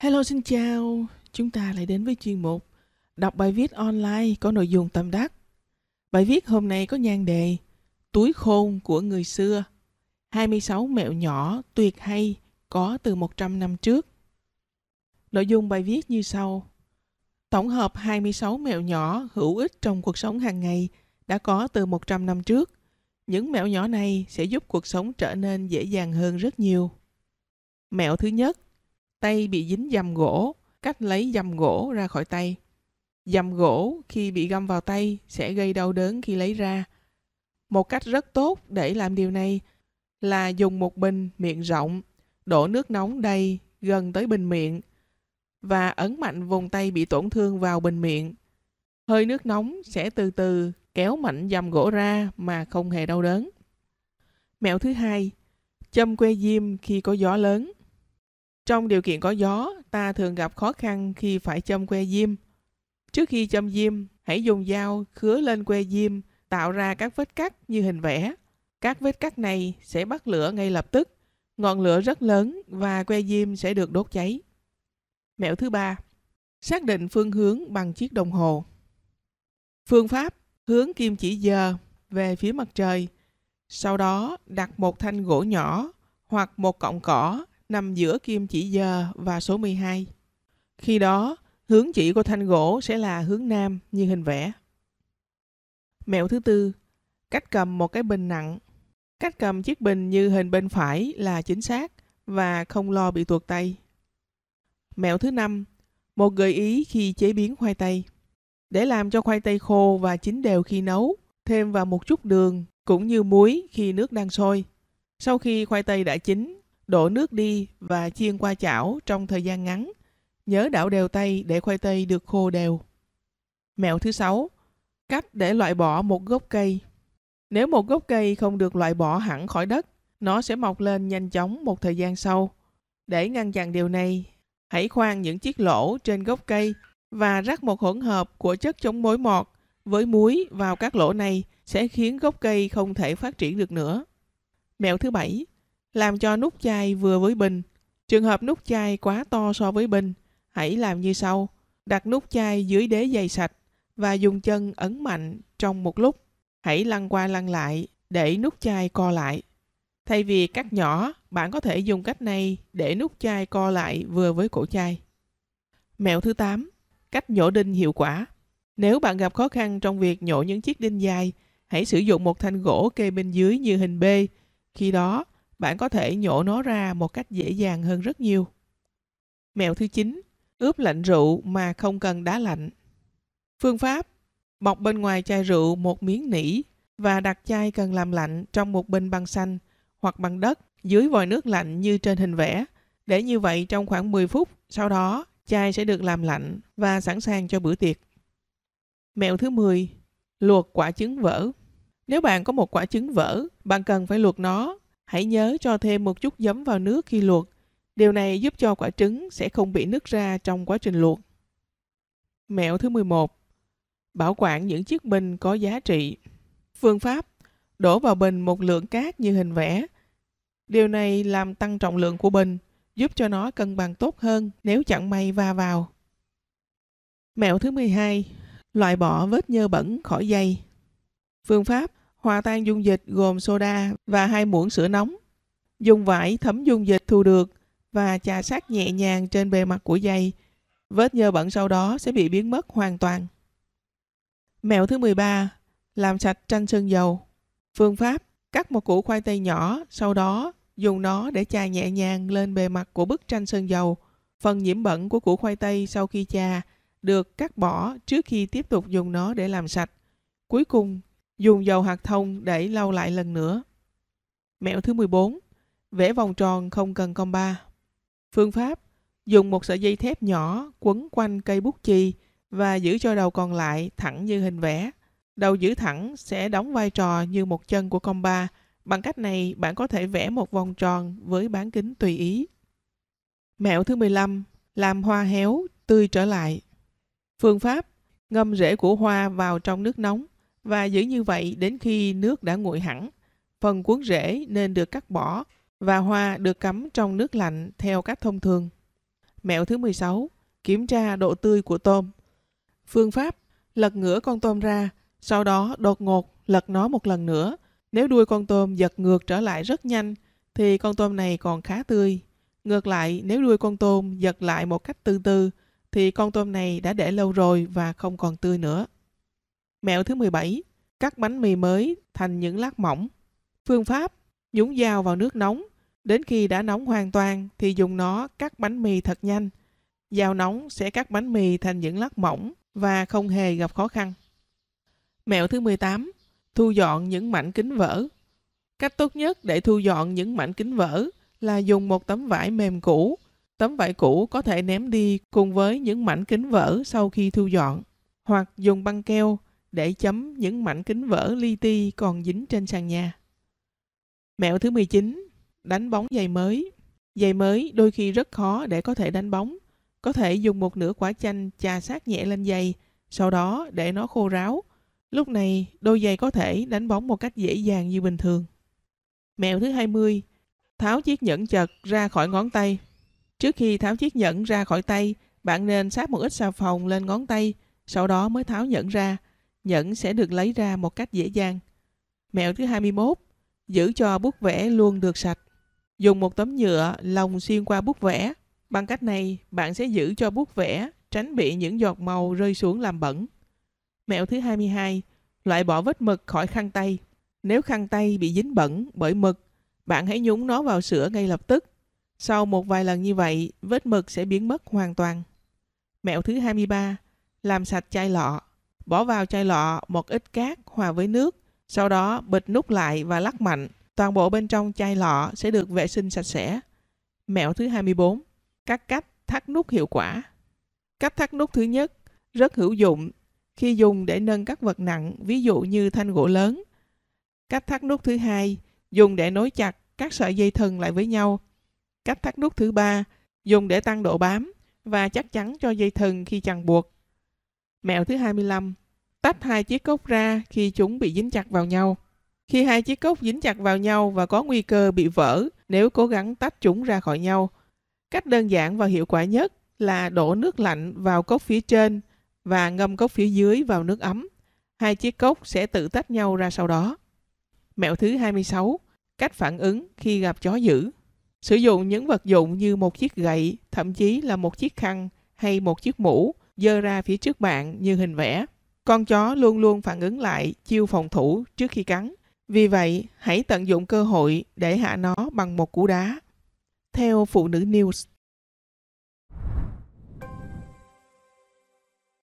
Hello xin chào, chúng ta lại đến với chuyên mục Đọc bài viết online có nội dung tâm đắc Bài viết hôm nay có nhan đề Túi khôn của người xưa 26 mẹo nhỏ tuyệt hay có từ 100 năm trước Nội dung bài viết như sau Tổng hợp 26 mẹo nhỏ hữu ích trong cuộc sống hàng ngày đã có từ 100 năm trước. Những mẹo nhỏ này sẽ giúp cuộc sống trở nên dễ dàng hơn rất nhiều. Mẹo thứ nhất, tay bị dính dầm gỗ, cách lấy dầm gỗ ra khỏi tay. Dầm gỗ khi bị găm vào tay sẽ gây đau đớn khi lấy ra. Một cách rất tốt để làm điều này là dùng một bình miệng rộng, đổ nước nóng đầy gần tới bình miệng và ấn mạnh vùng tay bị tổn thương vào bình miệng. Hơi nước nóng sẽ từ từ kéo mạnh dầm gỗ ra mà không hề đau đớn. Mẹo thứ hai, châm que diêm khi có gió lớn. Trong điều kiện có gió, ta thường gặp khó khăn khi phải châm que diêm. Trước khi châm diêm, hãy dùng dao khứa lên que diêm, tạo ra các vết cắt như hình vẽ. Các vết cắt này sẽ bắt lửa ngay lập tức. Ngọn lửa rất lớn và que diêm sẽ được đốt cháy. Mẹo thứ ba, xác định phương hướng bằng chiếc đồng hồ. Phương pháp hướng kim chỉ giờ về phía mặt trời, sau đó đặt một thanh gỗ nhỏ hoặc một cọng cỏ nằm giữa kim chỉ giờ và số 12. Khi đó, hướng chỉ của thanh gỗ sẽ là hướng nam như hình vẽ. Mẹo thứ tư, cách cầm một cái bình nặng. Cách cầm chiếc bình như hình bên phải là chính xác và không lo bị tuột tay. Mẹo thứ năm, một gợi ý khi chế biến khoai tây. Để làm cho khoai tây khô và chín đều khi nấu, thêm vào một chút đường cũng như muối khi nước đang sôi. Sau khi khoai tây đã chín, đổ nước đi và chiên qua chảo trong thời gian ngắn. Nhớ đảo đều tay để khoai tây được khô đều. Mẹo thứ sáu: Cách để loại bỏ một gốc cây. Nếu một gốc cây không được loại bỏ hẳn khỏi đất, nó sẽ mọc lên nhanh chóng một thời gian sau. Để ngăn chặn điều này, hãy khoan những chiếc lỗ trên gốc cây và rắc một hỗn hợp của chất chống mối mọt với muối vào các lỗ này sẽ khiến gốc cây không thể phát triển được nữa. Mẹo thứ bảy, làm cho nút chai vừa với bình. Trường hợp nút chai quá to so với bình, hãy làm như sau. Đặt nút chai dưới đế giày sạch và dùng chân ấn mạnh trong một lúc. Hãy lăn qua lăn lại để nút chai co lại. Thay vì cắt nhỏ, bạn có thể dùng cách này để nút chai co lại vừa với cổ chai. Mẹo thứ 8. Cách nhổ đinh hiệu quả. Nếu bạn gặp khó khăn trong việc nhổ những chiếc đinh dài, hãy sử dụng một thanh gỗ kê bên dưới như hình B. Khi đó, bạn có thể nhổ nó ra một cách dễ dàng hơn rất nhiều. Mẹo thứ 9. Ướp lạnh rượu mà không cần đá lạnh. Phương pháp Bọc bên ngoài chai rượu một miếng nỉ và đặt chai cần làm lạnh trong một bình bằng xanh hoặc bằng đất dưới vòi nước lạnh như trên hình vẽ. Để như vậy trong khoảng 10 phút, sau đó chai sẽ được làm lạnh và sẵn sàng cho bữa tiệc. Mẹo thứ 10. Luộc quả trứng vỡ. Nếu bạn có một quả trứng vỡ, bạn cần phải luộc nó Hãy nhớ cho thêm một chút giấm vào nước khi luộc. Điều này giúp cho quả trứng sẽ không bị nứt ra trong quá trình luộc. Mẹo thứ 11. Bảo quản những chiếc bình có giá trị. Phương pháp Đổ vào bình một lượng cát như hình vẽ. Điều này làm tăng trọng lượng của bình, giúp cho nó cân bằng tốt hơn nếu chẳng may va vào. Mẹo thứ 12. Loại bỏ vết nhơ bẩn khỏi dây. Phương pháp hòa tan dung dịch gồm soda và hai muỗng sữa nóng. Dùng vải thấm dung dịch thu được và chà sát nhẹ nhàng trên bề mặt của giày. Vết nhơ bẩn sau đó sẽ bị biến mất hoàn toàn. Mẹo thứ 13. Làm sạch tranh sơn dầu. Phương pháp cắt một củ khoai tây nhỏ, sau đó dùng nó để chà nhẹ nhàng lên bề mặt của bức tranh sơn dầu. Phần nhiễm bẩn của củ khoai tây sau khi chà được cắt bỏ trước khi tiếp tục dùng nó để làm sạch. Cuối cùng, Dùng dầu hạt thông để lau lại lần nữa. Mẹo thứ 14. Vẽ vòng tròn không cần công ba. Phương pháp. Dùng một sợi dây thép nhỏ quấn quanh cây bút chì và giữ cho đầu còn lại thẳng như hình vẽ. Đầu giữ thẳng sẽ đóng vai trò như một chân của công ba. Bằng cách này, bạn có thể vẽ một vòng tròn với bán kính tùy ý. Mẹo thứ 15. Làm hoa héo, tươi trở lại. Phương pháp. Ngâm rễ của hoa vào trong nước nóng và giữ như vậy đến khi nước đã nguội hẳn. Phần cuốn rễ nên được cắt bỏ và hoa được cắm trong nước lạnh theo cách thông thường. Mẹo thứ 16. Kiểm tra độ tươi của tôm. Phương pháp lật ngửa con tôm ra, sau đó đột ngột lật nó một lần nữa. Nếu đuôi con tôm giật ngược trở lại rất nhanh thì con tôm này còn khá tươi. Ngược lại, nếu đuôi con tôm giật lại một cách từ từ thì con tôm này đã để lâu rồi và không còn tươi nữa. Mẹo thứ 17. Cắt bánh mì mới thành những lát mỏng. Phương pháp. Nhúng dao vào nước nóng. Đến khi đã nóng hoàn toàn thì dùng nó cắt bánh mì thật nhanh. Dao nóng sẽ cắt bánh mì thành những lát mỏng và không hề gặp khó khăn. Mẹo thứ 18. Thu dọn những mảnh kính vỡ. Cách tốt nhất để thu dọn những mảnh kính vỡ là dùng một tấm vải mềm cũ. Tấm vải cũ có thể ném đi cùng với những mảnh kính vỡ sau khi thu dọn, hoặc dùng băng keo để chấm những mảnh kính vỡ li ti còn dính trên sàn nhà. Mẹo thứ 19, đánh bóng giày mới. Giày mới đôi khi rất khó để có thể đánh bóng. Có thể dùng một nửa quả chanh chà sát nhẹ lên giày, sau đó để nó khô ráo. Lúc này, đôi giày có thể đánh bóng một cách dễ dàng như bình thường. Mẹo thứ 20, tháo chiếc nhẫn chật ra khỏi ngón tay. Trước khi tháo chiếc nhẫn ra khỏi tay, bạn nên sát một ít xà phòng lên ngón tay, sau đó mới tháo nhẫn ra nhẫn sẽ được lấy ra một cách dễ dàng. Mẹo thứ 21. Giữ cho bút vẽ luôn được sạch. Dùng một tấm nhựa lồng xuyên qua bút vẽ. Bằng cách này, bạn sẽ giữ cho bút vẽ tránh bị những giọt màu rơi xuống làm bẩn. Mẹo thứ 22. Loại bỏ vết mực khỏi khăn tay. Nếu khăn tay bị dính bẩn bởi mực, bạn hãy nhúng nó vào sữa ngay lập tức. Sau một vài lần như vậy, vết mực sẽ biến mất hoàn toàn. Mẹo thứ 23. Làm sạch chai lọ. Bỏ vào chai lọ một ít cát hòa với nước, sau đó bịt nút lại và lắc mạnh. Toàn bộ bên trong chai lọ sẽ được vệ sinh sạch sẽ. Mẹo thứ 24. Các cách thắt nút hiệu quả. Cách thắt nút thứ nhất rất hữu dụng khi dùng để nâng các vật nặng, ví dụ như thanh gỗ lớn. Cách thắt nút thứ hai dùng để nối chặt các sợi dây thừng lại với nhau. Cách thắt nút thứ ba dùng để tăng độ bám và chắc chắn cho dây thừng khi chằng buộc. Mẹo thứ 25. Tách hai chiếc cốc ra khi chúng bị dính chặt vào nhau. Khi hai chiếc cốc dính chặt vào nhau và có nguy cơ bị vỡ nếu cố gắng tách chúng ra khỏi nhau, cách đơn giản và hiệu quả nhất là đổ nước lạnh vào cốc phía trên và ngâm cốc phía dưới vào nước ấm. Hai chiếc cốc sẽ tự tách nhau ra sau đó. Mẹo thứ 26. Cách phản ứng khi gặp chó dữ. Sử dụng những vật dụng như một chiếc gậy, thậm chí là một chiếc khăn hay một chiếc mũ dơ ra phía trước bạn như hình vẽ. Con chó luôn luôn phản ứng lại chiêu phòng thủ trước khi cắn. Vì vậy, hãy tận dụng cơ hội để hạ nó bằng một cú đá. Theo phụ nữ News,